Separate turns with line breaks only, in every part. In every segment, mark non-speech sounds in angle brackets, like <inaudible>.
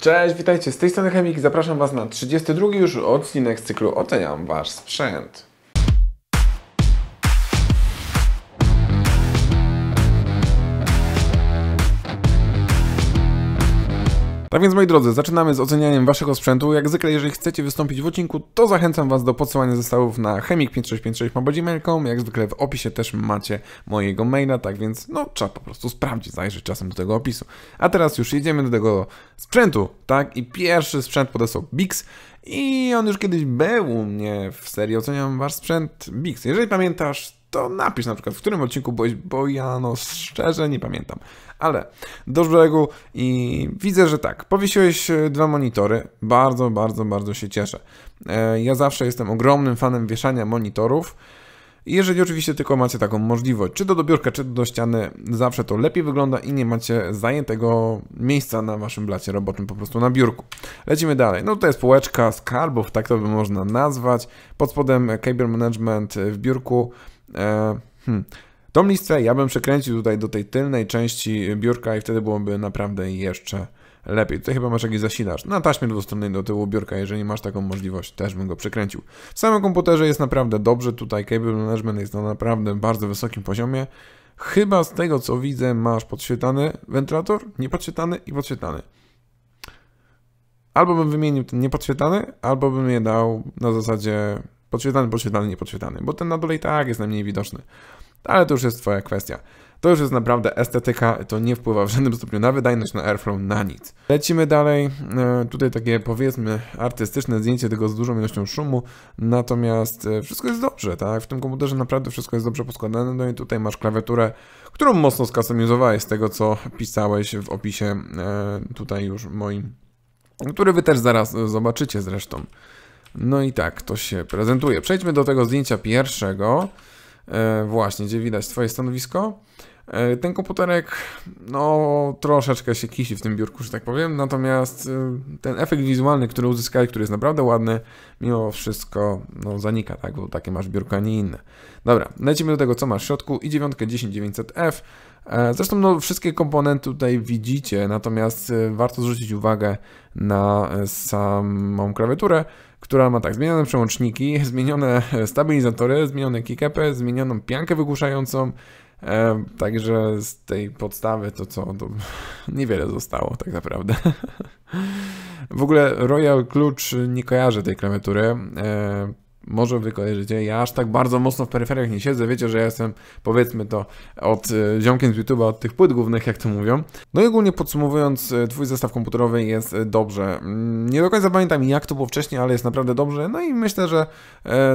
Cześć, witajcie, z tej strony Chemik zapraszam Was na 32 już odcinek z cyklu Oceniam Wasz Sprzęt. Tak więc moi drodzy, zaczynamy z ocenianiem waszego sprzętu. Jak zwykle, jeżeli chcecie wystąpić w odcinku, to zachęcam was do podsyłania zestawów na chemik5656.gmail.com. Jak zwykle w opisie też macie mojego maila, tak więc no trzeba po prostu sprawdzić, zajrzeć czasem do tego opisu. A teraz już jedziemy do tego sprzętu, tak? I pierwszy sprzęt podesłał Bix. I on już kiedyś był u mnie w serii Oceniam Wasz Sprzęt Bix. Jeżeli pamiętasz, to napisz na przykład, w którym odcinku byłeś, bo ja no szczerze nie pamiętam. Ale do brzegu i widzę, że tak, powiesiłeś e, dwa monitory. Bardzo, bardzo, bardzo się cieszę. E, ja zawsze jestem ogromnym fanem wieszania monitorów. Jeżeli oczywiście tylko macie taką możliwość, czy to do biurka, czy to do ściany, zawsze to lepiej wygląda i nie macie zajętego miejsca na waszym blacie roboczym, po prostu na biurku. Lecimy dalej. No to jest półeczka skarbów, tak to by można nazwać. Pod spodem Cable Management w biurku E, hmm. Tą listę ja bym przekręcił tutaj do tej tylnej części biurka i wtedy byłoby naprawdę jeszcze lepiej. Tutaj chyba masz jakiś zasilacz. Na taśmie dwustronnej do tyłu biurka, jeżeli masz taką możliwość, też bym go przekręcił. W samym komputerze jest naprawdę dobrze, tutaj cable management jest na naprawdę bardzo wysokim poziomie. Chyba z tego co widzę masz podświetlany wentylator, niepodświetlany i podświetlany. Albo bym wymienił ten niepodświetlany, albo bym je dał na zasadzie Podświetlany, podświetlany, niepodświetlany, bo ten na dole i tak jest najmniej widoczny. Ale to już jest twoja kwestia. To już jest naprawdę estetyka, to nie wpływa w żadnym stopniu na wydajność, na airflow, na nic. Lecimy dalej, e, tutaj takie powiedzmy artystyczne zdjęcie tego z dużą ilością szumu, natomiast e, wszystko jest dobrze, tak? W tym komputerze naprawdę wszystko jest dobrze poskładane, no i tutaj masz klawiaturę, którą mocno skustomizowałeś z tego, co pisałeś w opisie e, tutaj już moim, który wy też zaraz e, zobaczycie zresztą. No i tak to się prezentuje. Przejdźmy do tego zdjęcia pierwszego, e, właśnie, gdzie widać Twoje stanowisko. E, ten komputerek, no, troszeczkę się kisi w tym biurku, że tak powiem, natomiast e, ten efekt wizualny, który uzyskali, który jest naprawdę ładny, mimo wszystko, no, zanika, tak, bo takie masz biurko, a nie inne. Dobra, lecimy do tego, co masz w środku i 9 10900F. E, zresztą no, wszystkie komponenty tutaj widzicie, natomiast e, warto zwrócić uwagę na e, samą klawiaturę, która ma tak zmienione przełączniki, <laughs> zmienione stabilizatory, zmienione kickapy, zmienioną piankę wygłuszającą, e, także z tej podstawy to co, to <laughs> niewiele zostało tak naprawdę. <laughs> w ogóle Royal Klucz nie kojarzy tej klawiatury, e, może wy kojarzycie, ja aż tak bardzo mocno w peryferiach nie siedzę, wiecie, że ja jestem, powiedzmy to, od e, ziomkiem z YouTube'a, od tych płyt głównych, jak to mówią. No i ogólnie podsumowując, e, twój zestaw komputerowy jest e, dobrze. Mm, nie do końca pamiętam jak to było wcześniej, ale jest naprawdę dobrze, no i myślę, że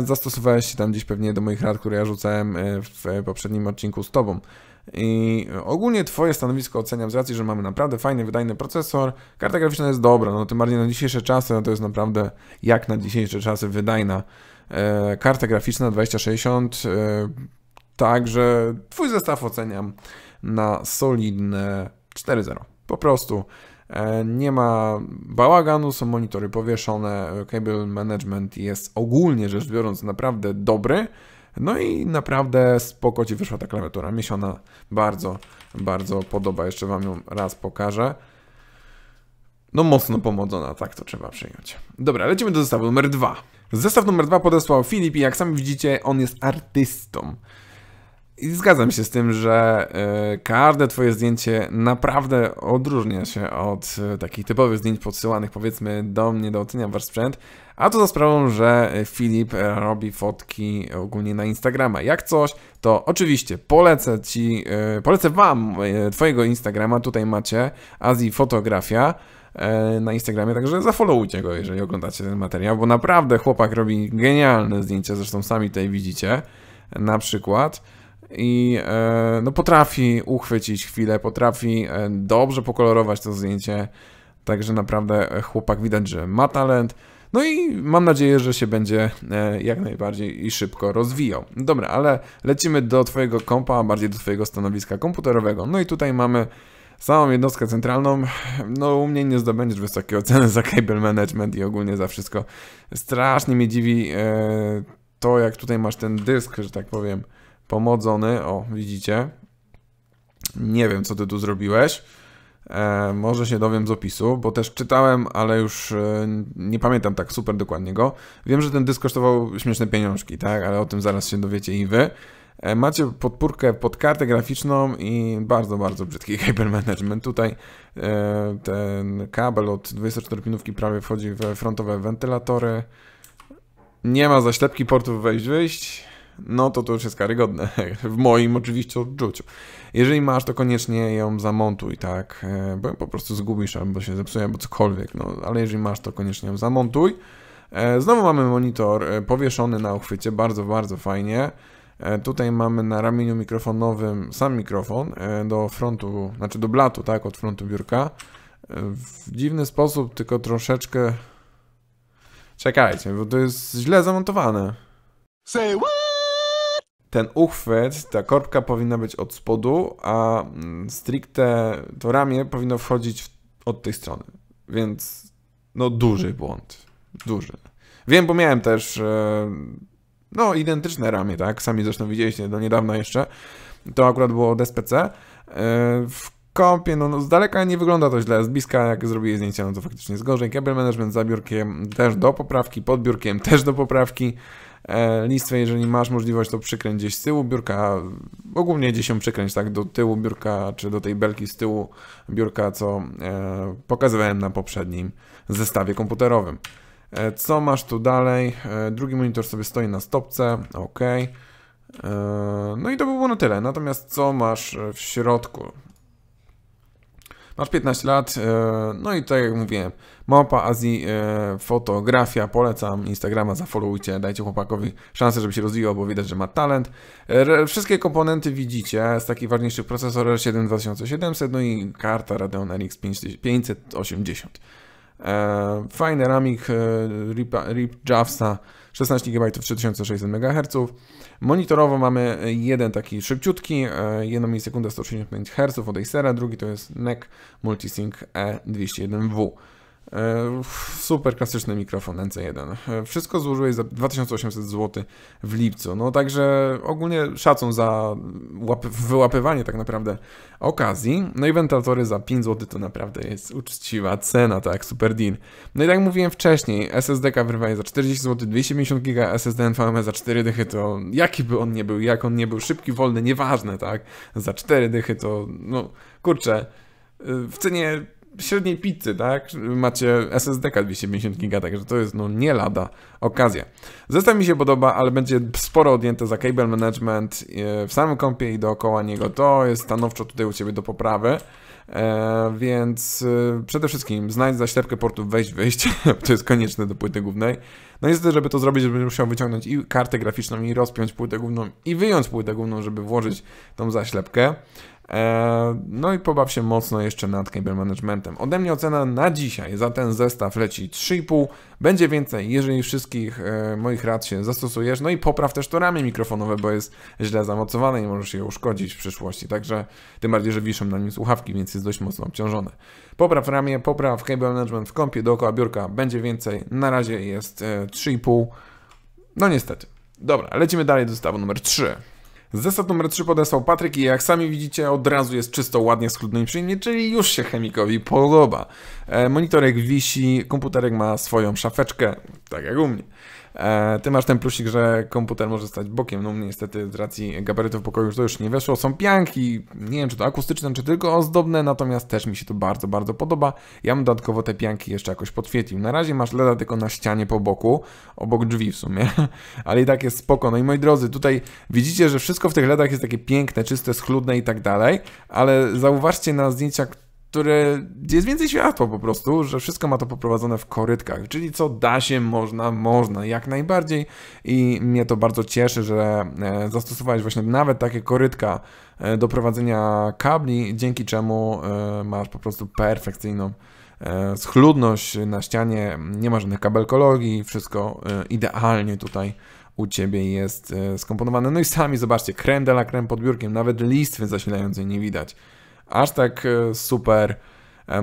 zastosowałeś się tam dziś pewnie do moich rad, które ja rzucałem w poprzednim odcinku z tobą. I ogólnie Twoje stanowisko oceniam z racji, że mamy naprawdę fajny, wydajny procesor. Karta graficzna jest dobra, no tym bardziej na dzisiejsze czasy, no to jest naprawdę jak na dzisiejsze czasy wydajna kartę graficzną 2060. Także twój zestaw oceniam na solidne 4.0. Po prostu e, nie ma bałaganu, są monitory powieszone, cable management jest ogólnie rzecz biorąc naprawdę dobry. No i naprawdę spoko Ci wyszła ta klawiatura. Mi się ona bardzo, bardzo podoba. Jeszcze Wam ją raz pokażę. No mocno pomodzona, tak to trzeba przyjąć. Dobra, lecimy do zestawu numer dwa. Zestaw numer dwa podesłał Filip i jak sami widzicie, on jest artystą. I zgadzam się z tym, że y, każde twoje zdjęcie naprawdę odróżnia się od y, takich typowych zdjęć podsyłanych powiedzmy do mnie do ocenia wasz sprzęt, a to za sprawą, że e, Filip robi fotki ogólnie na Instagrama. Jak coś, to oczywiście polecę ci, y, polecę wam twojego Instagrama, tutaj macie Azji Fotografia. E, na Instagramie, także zafollowujcie go, jeżeli oglądacie ten materiał, bo naprawdę chłopak robi genialne zdjęcia, zresztą sami tutaj widzicie, na przykład i e, no, potrafi uchwycić chwilę, potrafi e, dobrze pokolorować to zdjęcie. Także naprawdę chłopak widać, że ma talent. No i mam nadzieję, że się będzie jak najbardziej i szybko rozwijał. Dobra, ale lecimy do Twojego kompa, a bardziej do Twojego stanowiska komputerowego. No i tutaj mamy Samą jednostkę centralną, no u mnie nie zdobędziesz wysokiej oceny za cable management i ogólnie za wszystko. Strasznie mnie dziwi e, to, jak tutaj masz ten dysk, że tak powiem, pomodzony. O, widzicie. Nie wiem, co ty tu zrobiłeś. E, może się dowiem z opisu, bo też czytałem, ale już e, nie pamiętam tak super dokładnie go. Wiem, że ten dysk kosztował śmieszne pieniążki, tak? Ale o tym zaraz się dowiecie i wy. E, macie podpórkę pod kartę graficzną i bardzo, bardzo brzydki cable <laughs> management. Tutaj e, ten kabel od 24-pinówki prawie wchodzi w frontowe wentylatory. Nie ma zaślepki portów wejść-wyjść. No to to już jest karygodne. <laughs> W moim oczywiście odczuciu. Jeżeli masz, to koniecznie ją zamontuj, tak? E, bo ją po prostu zgubisz albo się zepsuje, albo cokolwiek. No, ale jeżeli masz, to koniecznie ją zamontuj. Znowu mamy monitor powieszony na uchwycie, bardzo, bardzo fajnie. E, tutaj mamy na ramieniu mikrofonowym sam mikrofon e, do frontu, znaczy do blatu, tak, od frontu biurka. E, w dziwny sposób, tylko troszeczkę... Czekajcie, bo to jest źle zamontowane. Say what? Ten uchwyt, ta korbka powinna być od spodu, a mm, stricte to ramię powinno wchodzić od tej strony. Więc no duży błąd. Duży. Wiem, bo miałem też... E no identyczne ramię, tak? Sami zresztą widzieliście do niedawna jeszcze. To akurat było od SPC. E, w kompie, no, no z daleka nie wygląda to źle, z bliska jak zrobili zdjęcia, no to faktycznie jest gorzej. Cable management za biurkiem też do poprawki, pod biurkiem też do poprawki. E, listwę, jeżeli masz możliwość, to przykręć gdzieś z tyłu biurka, ogólnie gdzieś się przykręć tak do tyłu biurka, czy do tej belki z tyłu biurka, co e, pokazywałem na poprzednim zestawie komputerowym. E, co masz tu dalej? E, drugi monitor sobie stoi na stopce, ok. E, no i to było na tyle. Natomiast co masz w środku? Masz 15 lat, no i tak jak mówiłem, mapa Azji, fotografia, polecam Instagrama, zafollowujcie, dajcie chłopakowi szansę, żeby się rozwijał, bo widać, że ma talent. Wszystkie komponenty widzicie, z takich ważniejszych procesor R7 2700, no i karta Radeon RX 580. E, fajny ramik e, RIP Javsa 16 GB 3600 MHz. Monitorowo mamy jeden taki szybciutki, 1 milisekunda 165 Hz od Acera, drugi to jest NEC Multisync E201W. E, super klasyczny mikrofon NC1. E, wszystko złożyłeś za 2800 zł w lipcu. No także ogólnie szacun za wyłapywanie tak naprawdę okazji. No i wentylatory za 5 zł to naprawdę jest uczciwa cena, tak, super deal. No i tak jak mówiłem wcześniej, SSD wyrwanie za 40 zł, 250 GB, SSD NVMe za 4 dychy to jaki by on nie był, jak on nie był, szybki, wolny, nieważne, tak. Za 4 dychy to, no kurczę, y, w cenie średniej pizzy, tak? Macie SSD 250 GB, także to jest no nie lada okazja. Zestaw mi się podoba, ale będzie sporo odjęte za cable management e, w samym kąpie i dookoła niego. To jest stanowczo tutaj u Ciebie do poprawy. E, więc e, przede wszystkim znajdź zaślepkę portu wejść-wyjść, <laughs> to jest konieczne do płyty głównej. No niestety, żeby to zrobić, będę musiał wyciągnąć i kartę graficzną, i rozpiąć płytę główną, i wyjąć płytę główną, żeby włożyć tą zaślepkę. E, no i pobaw się mocno jeszcze nad Cable Managementem. Ode mnie ocena na dzisiaj za ten zestaw leci 3,5. Będzie więcej, jeżeli wszystkich e, moich rad się zastosujesz. No i popraw też to ramię mikrofonowe, bo jest źle zamocowane i możesz je uszkodzić w przyszłości. Także tym bardziej, że wiszą na nim słuchawki, więc jest dość mocno obciążone. Popraw ramię, popraw Cable Management w kąpie dookoła biurka. Będzie więcej. Na razie jest e, 3,5. No niestety. Dobra, lecimy dalej do zestawu numer 3. Zestaw numer 3 podesłał Patryk i jak sami widzicie od razu jest czysto ładnie schludny i czyli już się chemikowi podoba. E, monitorek wisi, komputerek ma swoją szafeczkę, tak jak u mnie. E, ty masz ten plusik, że komputer może stać bokiem. No niestety z racji gabarytów pokoju już to już nie weszło. Są pianki, nie wiem czy to akustyczne, czy tylko ozdobne, natomiast też mi się to bardzo, bardzo podoba. Ja bym dodatkowo te pianki jeszcze jakoś podświetlił. Na razie masz LEDa tylko na ścianie po boku, obok drzwi w sumie, <laughs> ale i tak jest spoko. No i moi drodzy, tutaj widzicie, że wszystko w tych LEDach jest takie piękne, czyste, schludne i tak dalej, ale zauważcie na zdjęciach które jest więcej światła po prostu, że wszystko ma to poprowadzone w korytkach, czyli co da się, można, można, jak najbardziej i mnie to bardzo cieszy, że e, zastosowałeś właśnie nawet takie korytka e, do prowadzenia kabli, dzięki czemu e, masz po prostu perfekcyjną schludność na ścianie, nie ma żadnych kabelkologii, wszystko idealnie tutaj u Ciebie jest skomponowane. No i sami zobaczcie, krem de la krem pod biurkiem, nawet listwy zasilającej nie widać aż tak e, super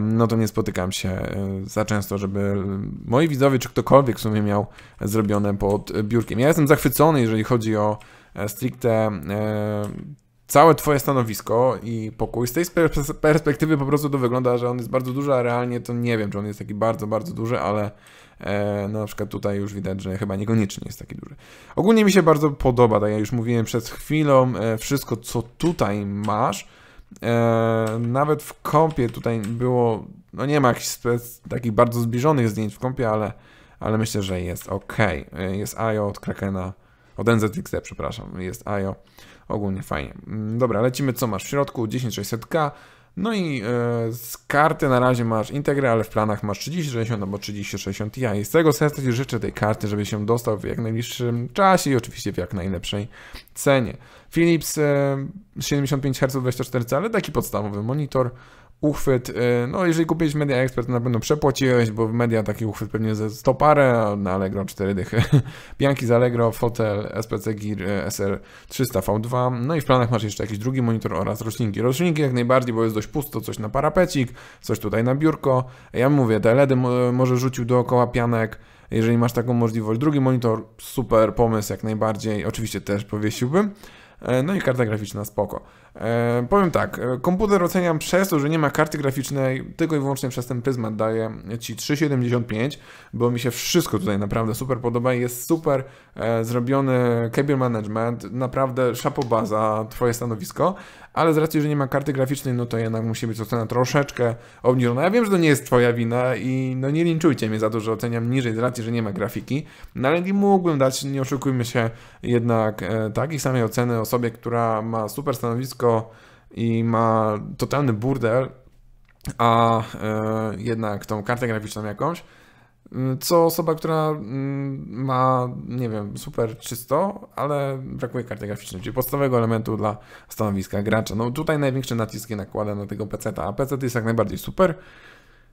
no to nie spotykam się e, za często, żeby moi widzowie, czy ktokolwiek w sumie miał zrobione pod e, biurkiem. Ja jestem zachwycony, jeżeli chodzi o stricte całe twoje stanowisko i pokój. Z tej perspektywy po prostu to wygląda, że on jest bardzo duży, a realnie to nie wiem, czy on jest taki bardzo, bardzo duży, ale no na przykład tutaj już widać, że chyba niekoniecznie jest taki duży. Ogólnie mi się bardzo podoba, tak jak już mówiłem przed chwilą, wszystko co tutaj masz, E, nawet w kąpie tutaj było, no nie ma jakichś takich bardzo zbliżonych zdjęć w kąpie, ale, ale myślę, że jest ok. E, jest IO od Krakena, od NZXT, przepraszam, jest IO. Ogólnie fajnie. Mm, dobra, lecimy, co masz w środku, 10600K, no i e, z karty na razie masz Integrę, ale w planach masz 3060 albo 3060 Ti. I z tego serca Ci życzę tej karty, żeby się dostał w jak najbliższym czasie i oczywiście w jak najlepszej cenie. Philips e, 75 Hz 24 cale, taki podstawowy monitor uchwyt, y, no jeżeli kupiłeś Media Expert, to na pewno przepłaciłeś, bo w media taki uchwyt pewnie ze 100 parę, na Allegro 4 dychy. <laughs> Bianki z Allegro, Fotel, SPC Gear y, SR300 V2, no i w planach masz jeszcze jakiś drugi monitor oraz roślinki. Roślinki jak najbardziej, bo jest dość pusto, coś na parapecik, coś tutaj na biurko. Ja mówię, te LEDy może rzucił dookoła pianek, jeżeli masz taką możliwość. Drugi monitor, super pomysł jak najbardziej, oczywiście też powiesiłbym. Y, no i karta graficzna, spoko. E, powiem tak, e, komputer oceniam przez to, że nie ma karty graficznej, tylko i wyłącznie przez ten pryzmat daję Ci 3,75, bo mi się wszystko tutaj naprawdę super podoba. Jest super e, zrobiony cable management, naprawdę szapoba za Twoje stanowisko, ale z racji, że nie ma karty graficznej, no to jednak musi być ocena troszeczkę obniżona. Ja wiem, że to nie jest Twoja wina i no nie linczujcie mnie za to, że oceniam niżej z racji, że nie ma grafiki, no ale nie mógłbym dać, nie oszukujmy się, jednak takiej samej oceny osobie, która ma super stanowisko, wszystko i ma totalny burdel, a e, jednak tą kartę graficzną jakąś, mm, co osoba, która mm, ma, nie wiem, super czysto, ale brakuje karty graficznej, czyli podstawowego elementu dla stanowiska gracza. No tutaj największe naciski nakłada na tego PC, a PC jest jak najbardziej super.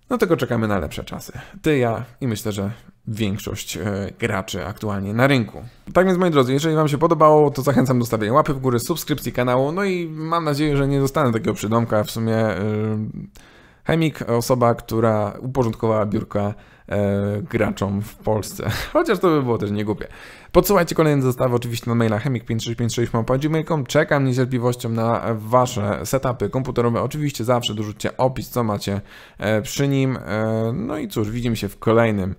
No tylko czekamy na lepsze czasy. Ty, ja i myślę, że większość e, graczy aktualnie na rynku. Tak więc moi drodzy, jeżeli Wam się podobało, to zachęcam do stawienia łapy w górę, subskrypcji kanału, no i mam nadzieję, że nie dostanę takiego przydomka. W sumie yy, Chemik, osoba, która uporządkowała biurka yy, graczom w Polsce. <laughs> Chociaż to by było też niegłupie. Podsyłajcie kolejne zestawy oczywiście na maila chemik5656.gmail.com. Czekam niecierpliwością na Wasze setupy komputerowe. Oczywiście zawsze dorzućcie opis, co macie e, przy nim. E, no i cóż, widzimy się w kolejnym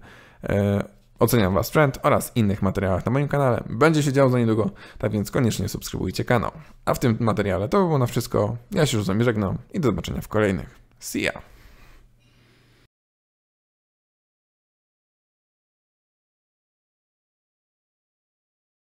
e, Oceniam Was trend oraz innych materiałach na moim kanale. Będzie się działo za niedługo, tak więc koniecznie subskrybujcie kanał. A w tym materiale to by było na wszystko. Ja się już z Wami żegnam i do zobaczenia w kolejnych. See ya!